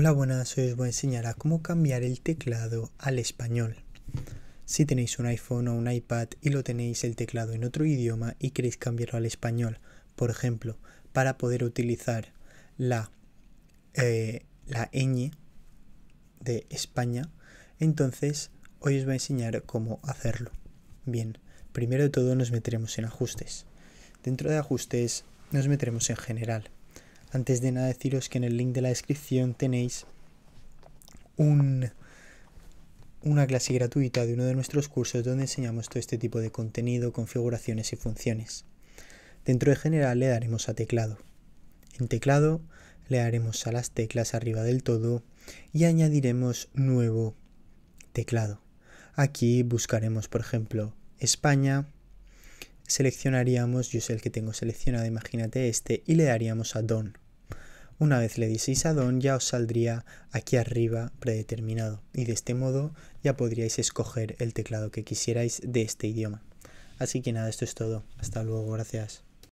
Hola, buenas, hoy os voy a enseñar a cómo cambiar el teclado al español. Si tenéis un iPhone o un iPad y lo tenéis el teclado en otro idioma y queréis cambiarlo al español, por ejemplo, para poder utilizar la, eh, la ñ de España, entonces hoy os voy a enseñar cómo hacerlo. Bien, primero de todo nos meteremos en ajustes. Dentro de ajustes nos meteremos en general antes de nada deciros que en el link de la descripción tenéis un, una clase gratuita de uno de nuestros cursos donde enseñamos todo este tipo de contenido, configuraciones y funciones. Dentro de general le daremos a teclado. En teclado le daremos a las teclas arriba del todo y añadiremos nuevo teclado. Aquí buscaremos, por ejemplo, España, seleccionaríamos, yo es el que tengo seleccionado, imagínate este, y le daríamos a Don. Una vez le diséis a Don ya os saldría aquí arriba predeterminado y de este modo ya podríais escoger el teclado que quisierais de este idioma. Así que nada, esto es todo. Hasta luego, gracias.